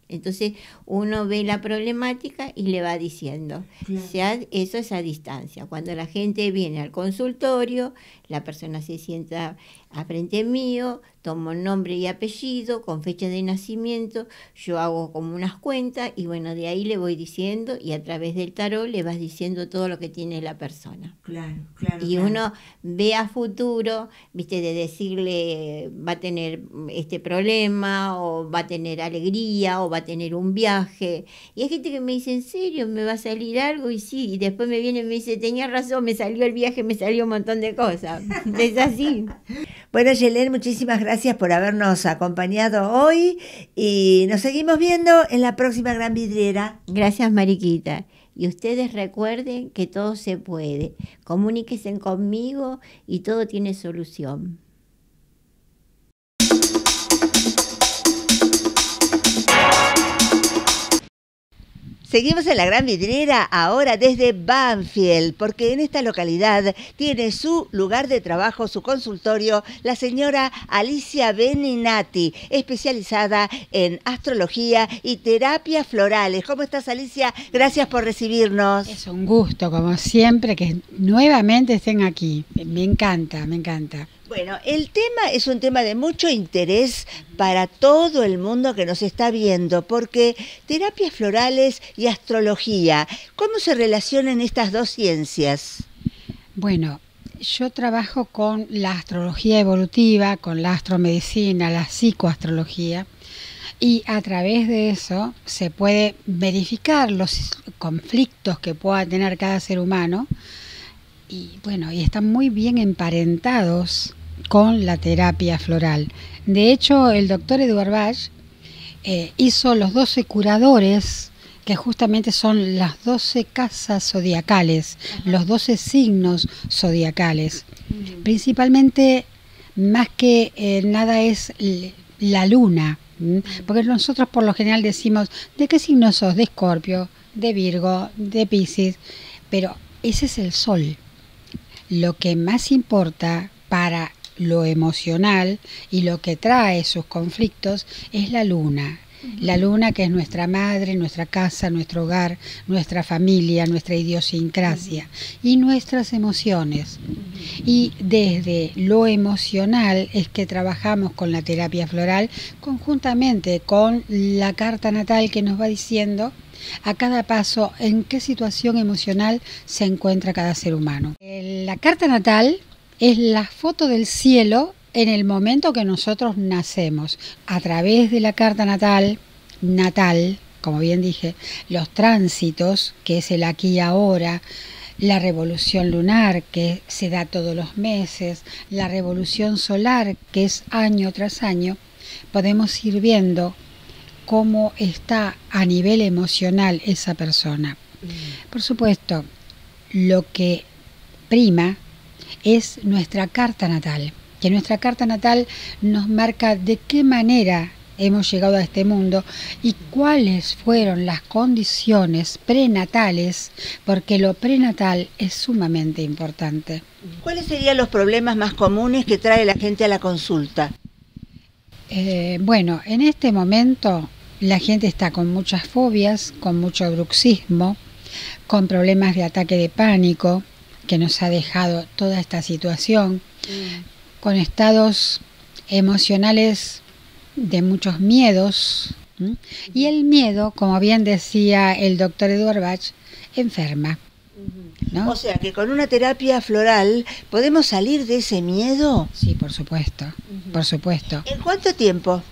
Entonces uno ve la problemática y le va diciendo. eso es a distancia. Cuando la gente viene al consultorio, la persona se sienta Aprende mío, tomo nombre y apellido con fecha de nacimiento, yo hago como unas cuentas y bueno, de ahí le voy diciendo y a través del tarot le vas diciendo todo lo que tiene la persona. Claro, claro. Y uno ve a futuro, viste, de decirle va a tener este problema o va a tener alegría o va a tener un viaje. Y hay gente que me dice, ¿en serio me va a salir algo? Y sí, y después me viene y me dice, tenía razón, me salió el viaje, me salió un montón de cosas. es así. Bueno, Yelén, muchísimas gracias por habernos acompañado hoy y nos seguimos viendo en la próxima Gran Vidriera. Gracias, Mariquita. Y ustedes recuerden que todo se puede. Comuníquense conmigo y todo tiene solución. Seguimos en la Gran Vidriera ahora desde Banfield, porque en esta localidad tiene su lugar de trabajo, su consultorio, la señora Alicia Beninati, especializada en astrología y terapias florales. ¿Cómo estás Alicia? Gracias por recibirnos. Es un gusto, como siempre, que nuevamente estén aquí. Me encanta, me encanta. Bueno, el tema es un tema de mucho interés para todo el mundo que nos está viendo, porque terapias florales y astrología, ¿cómo se relacionan estas dos ciencias? Bueno, yo trabajo con la astrología evolutiva, con la astromedicina, la psicoastrología, y a través de eso se puede verificar los conflictos que pueda tener cada ser humano y bueno, y están muy bien emparentados con la terapia floral. De hecho, el doctor Eduard Bach eh, hizo los 12 curadores, que justamente son las 12 casas zodiacales, los 12 signos zodiacales. Principalmente, más que eh, nada, es la luna. Porque nosotros por lo general decimos, ¿de qué signo sos? De Escorpio, de Virgo, de piscis pero ese es el Sol. Lo que más importa para lo emocional y lo que trae sus conflictos es la luna. La luna que es nuestra madre, nuestra casa, nuestro hogar, nuestra familia, nuestra idiosincrasia y nuestras emociones. Y desde lo emocional es que trabajamos con la terapia floral conjuntamente con la carta natal que nos va diciendo a cada paso en qué situación emocional se encuentra cada ser humano. Eh, la carta natal es la foto del cielo en el momento que nosotros nacemos. A través de la carta natal, natal, como bien dije, los tránsitos, que es el aquí y ahora, la revolución lunar, que se da todos los meses, la revolución solar, que es año tras año, podemos ir viendo cómo está a nivel emocional esa persona. Mm. Por supuesto, lo que prima es nuestra carta natal, que nuestra carta natal nos marca de qué manera hemos llegado a este mundo y cuáles fueron las condiciones prenatales, porque lo prenatal es sumamente importante. ¿Cuáles serían los problemas más comunes que trae la gente a la consulta? Eh, bueno, en este momento la gente está con muchas fobias, con mucho bruxismo, con problemas de ataque de pánico, que nos ha dejado toda esta situación, mm. con estados emocionales de muchos miedos. Y el miedo, como bien decía el doctor Edward Bach, enferma. ¿no? O sea que con una terapia floral podemos salir de ese miedo. Sí, por supuesto, por supuesto. ¿En cuánto tiempo?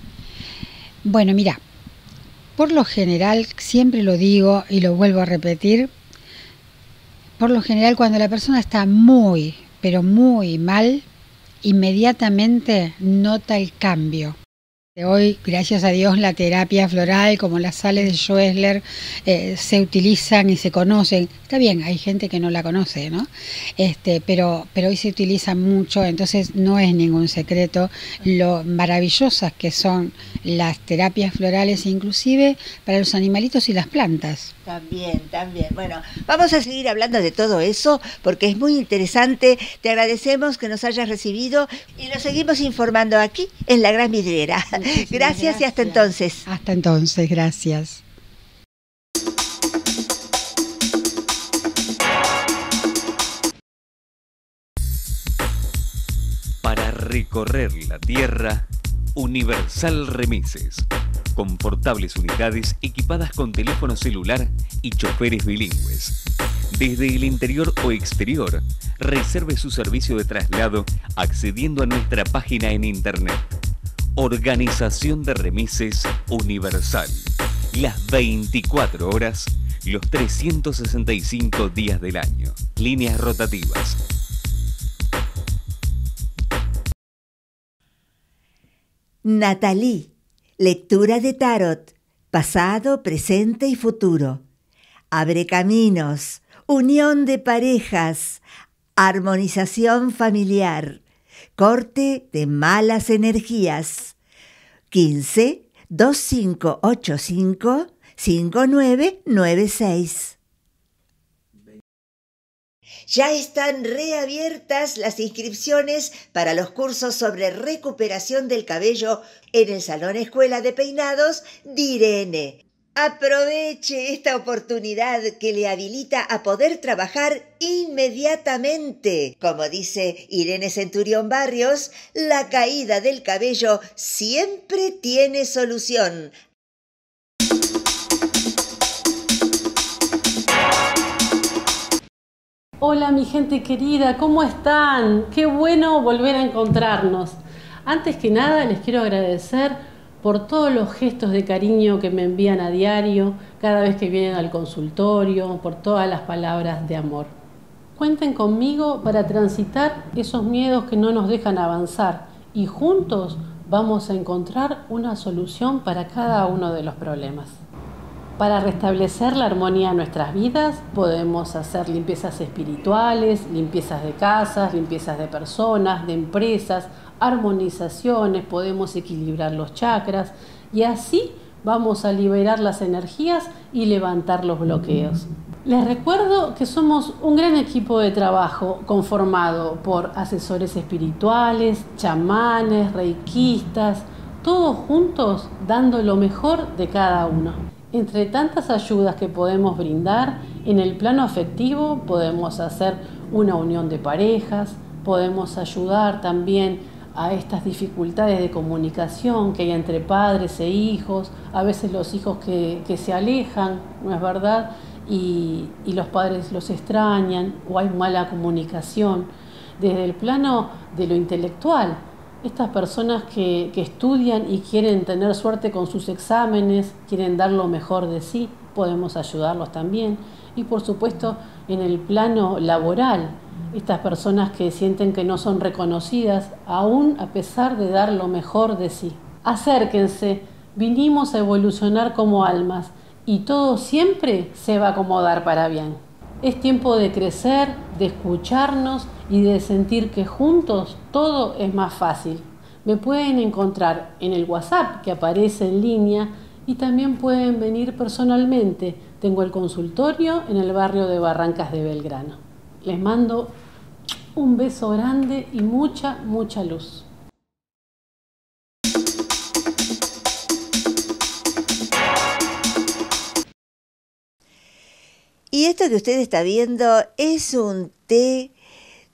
Bueno, mira, por lo general, siempre lo digo y lo vuelvo a repetir, por lo general cuando la persona está muy, pero muy mal, inmediatamente nota el cambio. Hoy, gracias a Dios, la terapia floral, como las sales de Schoesler, eh, se utilizan y se conocen. Está bien, hay gente que no la conoce, ¿no? Este, pero, pero hoy se utiliza mucho, entonces no es ningún secreto lo maravillosas que son las terapias florales, inclusive para los animalitos y las plantas. También, también. Bueno, vamos a seguir hablando de todo eso porque es muy interesante. Te agradecemos que nos hayas recibido y nos seguimos informando aquí en La Gran Vidriera. Gracias, gracias y hasta entonces. Hasta entonces, gracias. Para recorrer la Tierra, Universal Remises confortables unidades equipadas con teléfono celular y choferes bilingües. Desde el interior o exterior, reserve su servicio de traslado accediendo a nuestra página en internet. Organización de Remises Universal. Las 24 horas, los 365 días del año. Líneas rotativas. Natalie Lectura de tarot, pasado, presente y futuro. Abre caminos, unión de parejas, armonización familiar, corte de malas energías. 15 2585 5996 ya están reabiertas las inscripciones para los cursos sobre recuperación del cabello en el Salón Escuela de Peinados de Irene. Aproveche esta oportunidad que le habilita a poder trabajar inmediatamente. Como dice Irene Centurión Barrios, la caída del cabello siempre tiene solución. Hola mi gente querida, ¿cómo están? Qué bueno volver a encontrarnos. Antes que nada les quiero agradecer por todos los gestos de cariño que me envían a diario, cada vez que vienen al consultorio, por todas las palabras de amor. Cuenten conmigo para transitar esos miedos que no nos dejan avanzar y juntos vamos a encontrar una solución para cada uno de los problemas. Para restablecer la armonía en nuestras vidas podemos hacer limpiezas espirituales, limpiezas de casas, limpiezas de personas, de empresas, armonizaciones, podemos equilibrar los chakras y así vamos a liberar las energías y levantar los bloqueos. Les recuerdo que somos un gran equipo de trabajo conformado por asesores espirituales, chamanes, reikistas, todos juntos dando lo mejor de cada uno. Entre tantas ayudas que podemos brindar, en el plano afectivo podemos hacer una unión de parejas, podemos ayudar también a estas dificultades de comunicación que hay entre padres e hijos, a veces los hijos que, se alejan, ¿no es verdad? y, los padres los extrañan o hay mala comunicación. Desde el plano de lo intelectual, estas personas que, estudian y quieren tener suerte con sus exámenes, quieren dar lo mejor de sí, podemos ayudarlos también. Y por supuesto, en el plano laboral, estas personas que sienten que no son reconocidas, aún a pesar de dar lo mejor de sí. Acérquense, vinimos a evolucionar como almas y todo siempre se va a acomodar para bien. Es tiempo de crecer, de escucharnos y de sentir que juntos todo es más fácil. Me pueden encontrar en el WhatsApp que aparece en línea y también pueden venir personalmente. Tengo el consultorio en el barrio de Barrancas de Belgrano. Les mando un beso grande y mucha, mucha luz. Y esto que usted está viendo es un té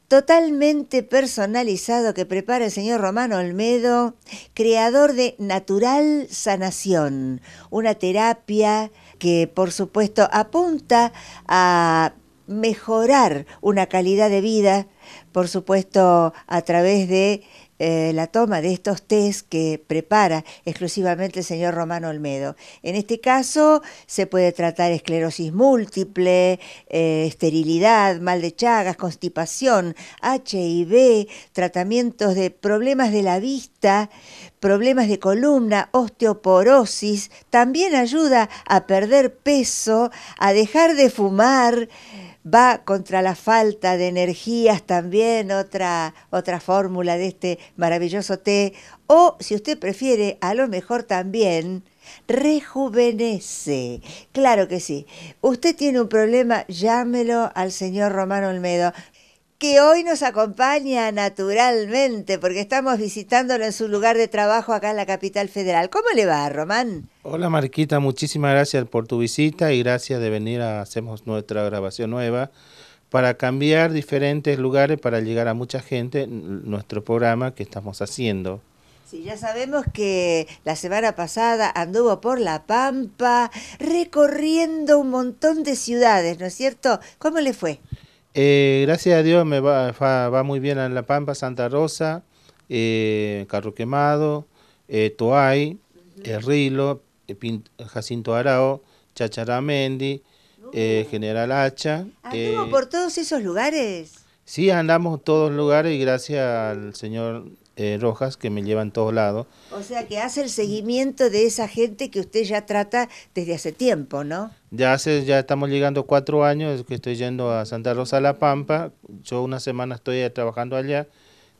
totalmente personalizado que prepara el señor Romano Olmedo, creador de Natural Sanación, una terapia que por supuesto apunta a mejorar una calidad de vida, por supuesto a través de eh, la toma de estos test que prepara exclusivamente el señor Romano Olmedo. En este caso se puede tratar esclerosis múltiple, eh, esterilidad, mal de chagas, constipación, HIV, tratamientos de problemas de la vista, problemas de columna, osteoporosis, también ayuda a perder peso, a dejar de fumar, va contra la falta de energías también, otra, otra fórmula de este maravilloso té, o si usted prefiere, a lo mejor también rejuvenece. Claro que sí. Usted tiene un problema, llámelo al señor Román Olmedo que hoy nos acompaña naturalmente, porque estamos visitándolo en su lugar de trabajo acá en la capital federal. ¿Cómo le va, Román? Hola, Marquita, muchísimas gracias por tu visita y gracias de venir a hacemos nuestra grabación nueva para cambiar diferentes lugares para llegar a mucha gente nuestro programa que estamos haciendo. Sí, ya sabemos que la semana pasada anduvo por La Pampa recorriendo un montón de ciudades, ¿no es cierto? ¿Cómo le fue? Eh, gracias a Dios me va, muy bien en La Pampa, Santa Rosa, eh, Carro Quemado, eh, Toay, El Rilo, eh, Jacinto Arao, Chacharamendi, General Hacha. ¿Andamos por todos esos lugares? Sí, andamos todos lugares y gracias al señor eh, rojas que me llevan a todos lados. O sea que hace el seguimiento de esa gente que usted ya trata desde hace tiempo, ¿no? Ya hace, ya estamos llegando cuatro años que estoy yendo a Santa Rosa La Pampa. Yo una semana estoy trabajando allá.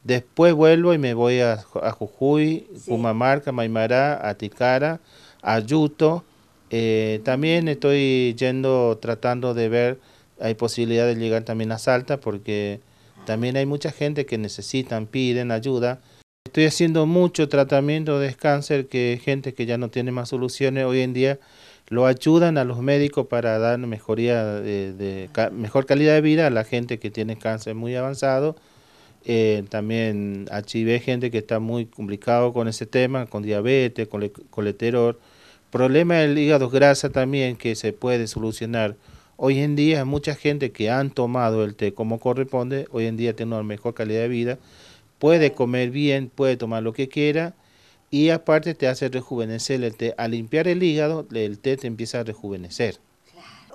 Después vuelvo y me voy a, Jujuy, Pumamarca, Maimará, Aticara, Ayuto. Eh, también estoy yendo, tratando de ver, hay posibilidad de llegar también a Salta porque también hay mucha gente que necesitan, piden ayuda. Estoy haciendo mucho tratamiento de cáncer que gente que ya no tiene más soluciones hoy en día lo ayudan a los médicos para dar mejoría de, mejor calidad de vida a la gente que tiene cáncer muy avanzado. Eh, también HIV, gente que está muy complicado con ese tema, con diabetes, con colesterol. Problema del hígado grasa también que se puede solucionar. Hoy en día mucha gente que han tomado el té como corresponde, hoy en día tiene una mejor calidad de vida, puede comer bien, puede tomar lo que quiera y aparte te hace rejuvenecer el té. Al limpiar el hígado, el té te empieza a rejuvenecer.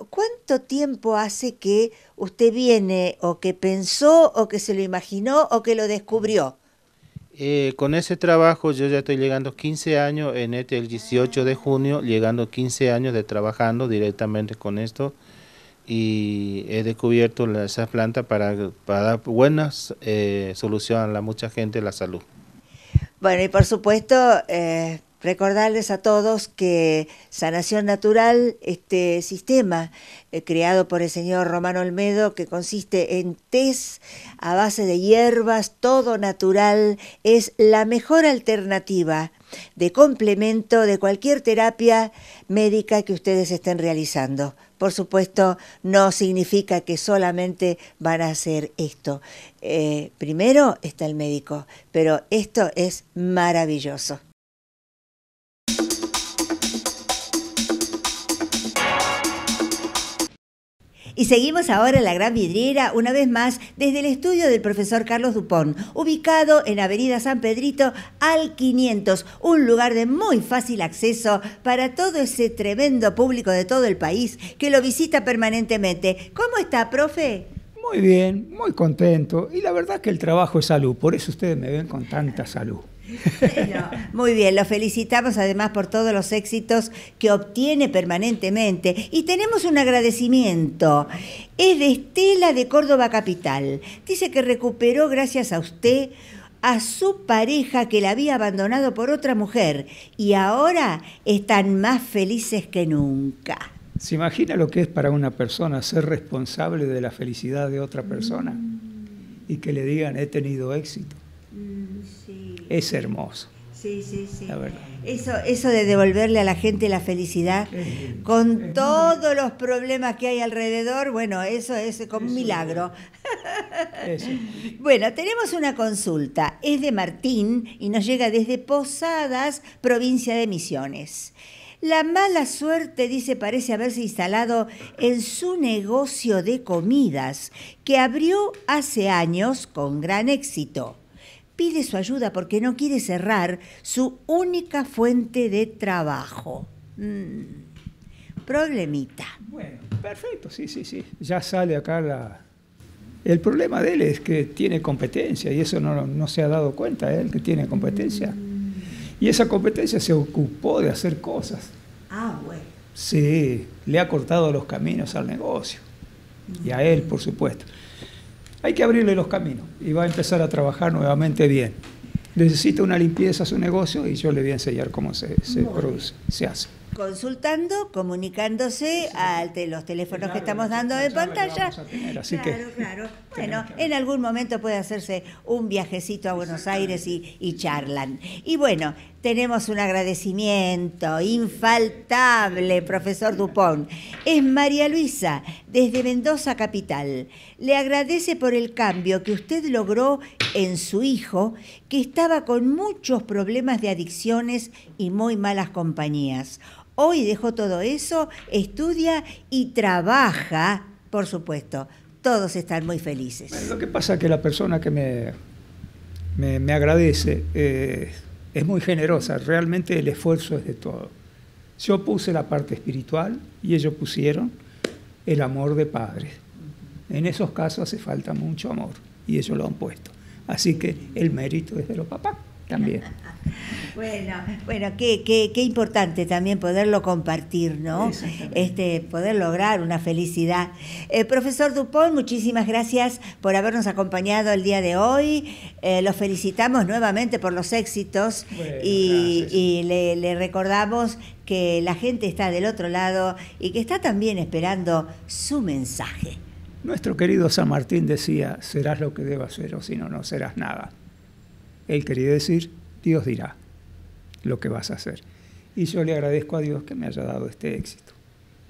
¿Cuánto tiempo hace que usted viene o que pensó o que se lo imaginó o que lo descubrió? Eh, con ese trabajo yo ya estoy llegando 15 años, en este el 18 de junio, llegando 15 años de trabajando directamente con esto y he descubierto esas plantas para, dar buenas eh, soluciones a mucha gente la salud. Bueno, y por supuesto, eh, recordarles a todos que Sanación Natural, este sistema eh, creado por el señor Romano Olmedo, que consiste en test a base de hierbas, todo natural, es la mejor alternativa de complemento de cualquier terapia médica que ustedes estén realizando por supuesto, no significa que solamente van a hacer esto. Eh, primero está el médico, pero esto es maravilloso. Y seguimos ahora en la Gran Vidriera, una vez más, desde el estudio del profesor Carlos Dupont, ubicado en Avenida San Pedrito al 500, un lugar de muy fácil acceso para todo ese tremendo público de todo el país que lo visita permanentemente. ¿Cómo está, profe? Muy bien, muy contento. Y la verdad que el trabajo es salud, por eso ustedes me ven con tanta salud. Bueno, muy bien, lo felicitamos además por todos los éxitos que obtiene permanentemente. Y tenemos un agradecimiento. Es de Estela de Córdoba Capital. Dice que recuperó, gracias a usted, a su pareja que la había abandonado por otra mujer y ahora están más felices que nunca. ¿Se imagina lo que es para una persona ser responsable de la felicidad de otra persona? Mm. Y que le digan, he tenido éxito. Mm es hermoso. Sí, sí, sí. Eso, eso de devolverle a la gente la felicidad con todos los problemas que hay alrededor, bueno, eso es como un milagro. bueno, tenemos una consulta. Es de Martín y nos llega desde Posadas, provincia de Misiones. La mala suerte, dice, parece haberse instalado en su negocio de comidas, que abrió hace años con gran éxito pide su ayuda porque no quiere cerrar su única fuente de trabajo. Mm. Problemita. Bueno, perfecto, sí, sí, sí. Ya sale acá la... El problema de él es que tiene competencia y eso no, se ha dado cuenta, él ¿eh? que tiene competencia. Y esa competencia se ocupó de hacer cosas. Ah, bueno. Sí, le ha cortado los caminos al negocio y a él, por supuesto. Hay que abrirle los caminos y va a empezar a trabajar nuevamente bien. Necesita una limpieza a su negocio y yo le voy a enseñar cómo se, se hace. Consultando, comunicándose al los teléfonos que estamos dando de pantalla. claro, claro. Bueno, en algún momento puede hacerse un viajecito a Buenos Aires y, y charlan. Y bueno, tenemos un agradecimiento infaltable, profesor Dupont. Es María Luisa, desde Mendoza Capital. Le agradece por el cambio que usted logró en su hijo, que estaba con muchos problemas de adicciones y muy malas compañías. Hoy dejó todo eso, estudia y trabaja, por supuesto. Todos están muy felices. lo que pasa es que la persona que me, me, agradece... Eh, es muy generosa, realmente el esfuerzo es de todo. Yo puse la parte espiritual y ellos pusieron el amor de padres. En esos casos hace falta mucho amor y ellos lo han puesto. Así que el mérito es de los papás también. Bueno, bueno, qué, importante también poderlo compartir, ¿no? Este, poder lograr una felicidad. Eh, profesor Dupont, muchísimas gracias por habernos acompañado el día de hoy. Eh, los felicitamos nuevamente por los éxitos y, le, le recordamos que la gente está del otro lado y que está también esperando su mensaje. Nuestro querido San Martín decía, serás lo que debas ser o si no, no serás nada. Él quería decir, Dios dirá lo que vas a hacer. Y yo le agradezco a Dios que me haya dado este éxito.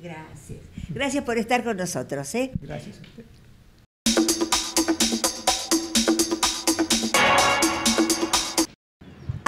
Gracias. Gracias por estar con nosotros. ¿eh? Gracias a usted.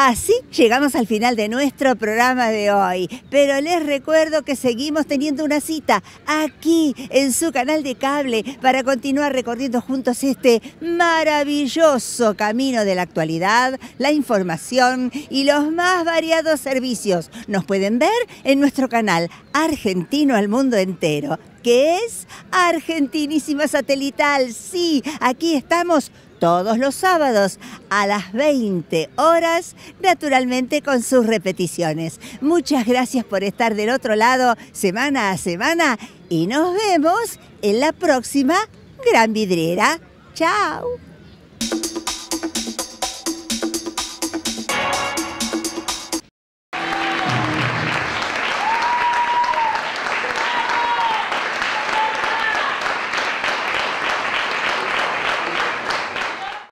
Así llegamos al final de nuestro programa de hoy, pero les recuerdo que seguimos teniendo una cita aquí en su canal de cable para continuar recorriendo juntos este maravilloso camino de la actualidad, la información y los más variados servicios. Nos pueden ver en nuestro canal Argentino al Mundo Entero, que es Argentinísima Satelital. Sí, aquí estamos todos los sábados a las 20 horas, naturalmente con sus repeticiones. Muchas gracias por estar del otro lado semana a semana y nos vemos en la próxima Gran Vidriera. ¡Chao!